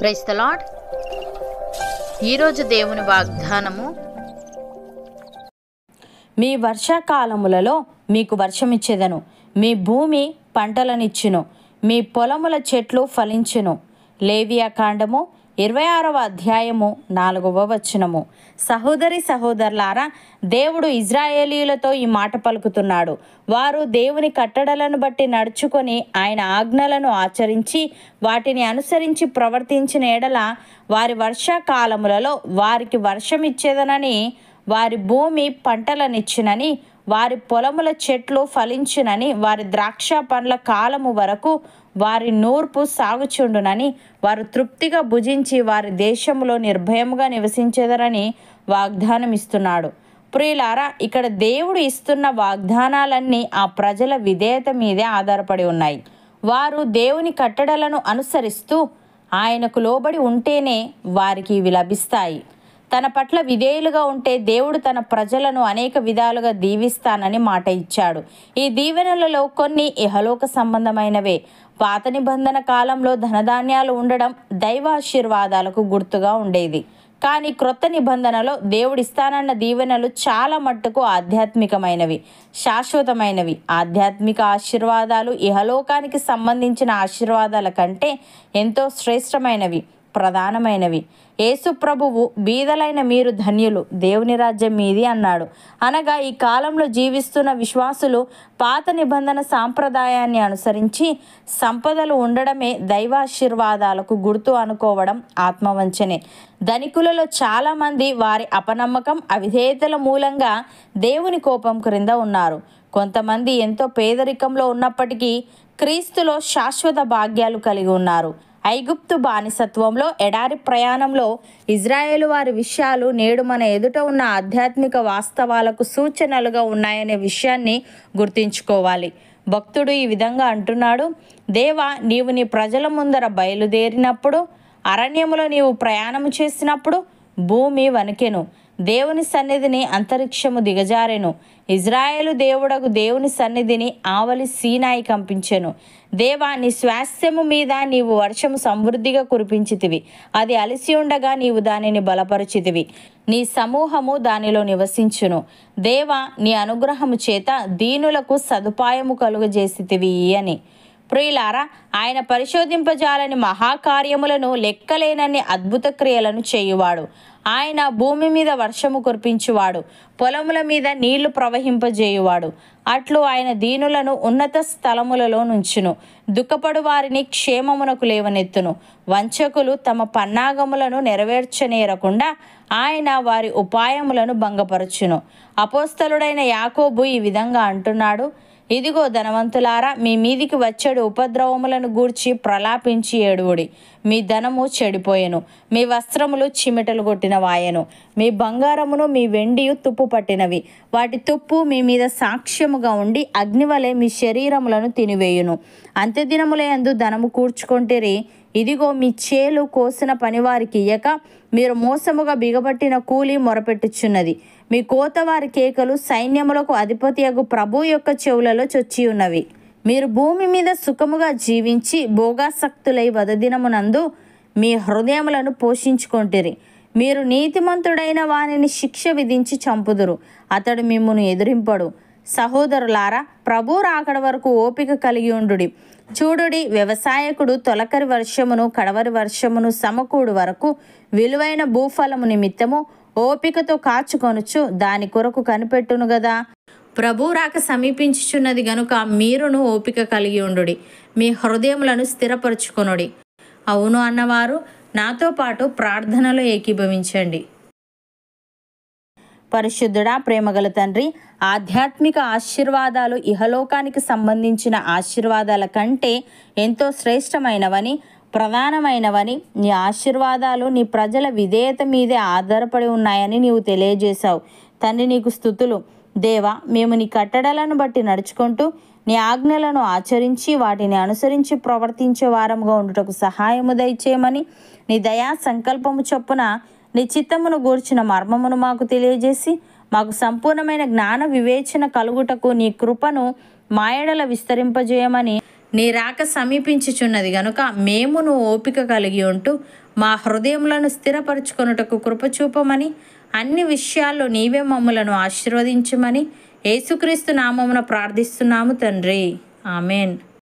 praise the Lord ఈరోజు దేవుని వాగ్దానము మీ వర్షాకాలములలో మీకు వర్షమిచ్చేదను మీ భూమి పంటలనిచ్చును మీ పొలముల చెట్లు ఫలించును లేవియా కాండము ఇరవై ఆరవ అధ్యాయము నాలుగవ వచనము సహోదరి సహోదరులారా దేవుడు ఇజ్రాయేలీలతో ఈ మాట పలుకుతున్నాడు వారు దేవుని కట్టడలను బట్టి నడుచుకొని ఆయన ఆజ్ఞలను ఆచరించి వాటిని అనుసరించి ప్రవర్తించిన ఎడల వారి వర్షాకాలములలో వారికి వర్షం ఇచ్చేదనని వారి భూమి పంటలనిచ్చినని వారి పొలముల చెట్లు ఫలించినని వారి ద్రాక్ష పండ్ల కాలము వరకు వారి నూర్పు సాగుచుండునని వారు తృప్తిగా భుజించి వారి దేశంలో నిర్భయముగా నివసించేదరని వాగ్దానం ఇస్తున్నాడు ప్రియులారా ఇక్కడ దేవుడు ఇస్తున్న వాగ్దానాలన్నీ ఆ ప్రజల విధేయత మీదే ఆధారపడి ఉన్నాయి వారు దేవుని కట్టడలను అనుసరిస్తూ ఆయనకు లోబడి ఉంటేనే వారికి ఇవి లభిస్తాయి తన పట్ల విధేయులుగా ఉంటే దేవుడు తన ప్రజలను అనేక విధాలుగా దీవిస్తానని మాట ఇచ్చాడు ఈ దీవెనలలో కొన్ని ఇహలోక సంబంధమైనవే పాత నిబంధన కాలంలో ధనధాన్యాలు ఉండడం దైవాశీర్వాదాలకు గుర్తుగా ఉండేది కానీ క్రొత్త నిబంధనలో దేవుడిస్తానన్న దీవెనలు చాలా మట్టుకు ఆధ్యాత్మికమైనవి శాశ్వతమైనవి ఆధ్యాత్మిక ఆశీర్వాదాలు ఇహలోకానికి సంబంధించిన ఆశీర్వాదాల కంటే ఎంతో శ్రేష్టమైనవి ప్రధానమైనవి ఏసుప్రభువు బీదలైన మీరు ధన్యులు దేవుని రాజ్యం మీది అన్నాడు అనగా ఈ కాలంలో జీవిస్తున్న విశ్వాసులు పాత నిబంధన సాంప్రదాయాన్ని అనుసరించి సంపదలు ఉండడమే దైవాశీర్వాదాలకు గుర్తు అనుకోవడం ఆత్మవంచనే ధనికులలో చాలామంది వారి అపనమ్మకం అవిధేయతల మూలంగా దేవుని కోపం క్రింద ఉన్నారు కొంతమంది ఎంతో పేదరికంలో ఉన్నప్పటికీ క్రీస్తులో శాశ్వత భాగ్యాలు కలిగి ఉన్నారు ఐగుప్తు బానిసత్వంలో ఎడారి ప్రయాణంలో ఇజ్రాయేల్ వారి విషయాలు నేడు మన ఎదుట ఉన్న ఆధ్యాత్మిక వాస్తవాలకు సూచనలుగా ఉన్నాయనే విషయాన్ని గుర్తించుకోవాలి భక్తుడు ఈ విధంగా అంటున్నాడు దేవా నీవు నీ ప్రజల ముందర బయలుదేరినప్పుడు అరణ్యములో నీవు ప్రయాణము చేసినప్పుడు భూమి వణికెను దేవుని సన్నిధిని అంతరిక్షము దిగజారెను ఇజ్రాయేలు దేవుడకు దేవుని సన్నిధిని ఆవలి సీనాయి కంపించెను దేవా నీ స్వాస్థ్యము మీద నీవు వర్షము సమృద్ధిగా కురిపించితివి అది అలసి ఉండగా నీవు దానిని బలపరుచితివి నీ సమూహము దానిలో నివసించును దేవా నీ అనుగ్రహము చేత దీనులకు సదుపాయము కలుగజేసితివి అని ప్రియులారా ఆయన పరిశోధింపజాలని మహాకార్యములను లెక్కలేనన్ని అద్భుత క్రియలను చేయువాడు ఆయన భూమి మీద వర్షము కురిపించువాడు పొలముల మీద నీళ్లు ప్రవహింపజేయువాడు అట్లు ఆయన దీనులను ఉన్నత స్థలములలో నుంచును దుఃఖపడు వారిని క్షేమమునకు లేవనెత్తును వంచకులు తమ పన్నాగములను నెరవేర్చనేరకుండా ఆయన వారి ఉపాయములను భంగపరచును అపోస్తలుడైన యాకోబు ఈ విధంగా అంటున్నాడు ఇదిగో ధనవంతులారా మీ మీదికి వచ్చేడు ఉపద్రవములను గూర్చి ప్రలాపించి ఏడువుడి మీ ధనము చెడిపోయెను మీ వస్త్రములు చిమెటలు కొట్టిన వాయను మీ బంగారమును మీ వెండి తుప్పు పట్టినవి వాటి తుప్పు మీ మీద సాక్ష్యముగా ఉండి అగ్నివలే మీ శరీరములను తినివేయును అందు ధనము కూర్చుకొంటిరి ఇదిగో మీ చేలు కోసిన పనివారికి ఇయ్యక మీరు మోసముగా బిగబట్టిన కూలి మొరపెట్టుచున్నది మీ కోతవారి కేకలు సైన్యములకు అధిపతి అగు ప్రభు యొక్క చెవులలో చొచ్చి ఉన్నవి మీరు భూమి మీద సుఖముగా జీవించి భోగాసక్తులై వదదినమునందు మీ హృదయములను పోషించుకొంటిరి మీరు నీతిమంతుడైన వానిని శిక్ష విధించి చంపుదురు అతడు మిమ్మును ఎదిరింపడు సహోదరులారా ప్రభు రాకడ వరకు ఓపిక కలిగి ఉండుడి చూడుడి వ్యవసాయకుడు తొలకరి వర్షమును కడవరి వర్షమును సమకూడు వరకు విలువైన భూఫలము నిమిత్తము ఓపికతో కాచుకొనుచు దాని కొరకు కనిపెట్టును గదా ప్రభు రాక సమీపించుచున్నది గనుక మీరును ఓపిక కలిగి ఉండుడి మీ హృదయములను స్థిరపరుచుకొనుడి అవును అన్నవారు నాతో పాటు ప్రార్థనలో ఏకీభవించండి పరిశుద్ధుడా ప్రేమగల తండ్రి ఆధ్యాత్మిక ఆశీర్వాదాలు ఇహలోకానికి సంబంధించిన ఆశీర్వాదాల కంటే ఎంతో శ్రేష్టమైనవని ప్రధానమైనవని నీ ఆశీర్వాదాలు నీ ప్రజల విధేయత మీదే ఆధారపడి ఉన్నాయని నీవు తెలియజేశావు తండ్రి నీకు స్థుతులు దేవా మేము నీ కట్టడలను బట్టి నడుచుకుంటూ నీ ఆజ్ఞలను ఆచరించి వాటిని అనుసరించి ప్రవర్తించే వారంగా ఉండుటకు సహాయము దయచేయమని నీ దయా సంకల్పము చొప్పున నీ చిత్తమును గూర్చిన మర్మమును మాకు తెలియజేసి మాకు సంపూర్ణమైన జ్ఞాన వివేచన కలుగుటకు నీ కృపను మాయడల విస్తరింపజేయమని నీ రాక సమీపించుచున్నది గనుక మేము నువ్వు ఓపిక కలిగి ఉంటూ మా హృదయములను స్థిరపరచుకొనుటకు కృపచూపమని అన్ని విషయాల్లో నీవే మమ్మలను ఆశీర్వదించమని యేసుక్రీస్తు నామమున ప్రార్థిస్తున్నాము తండ్రి ఆమెన్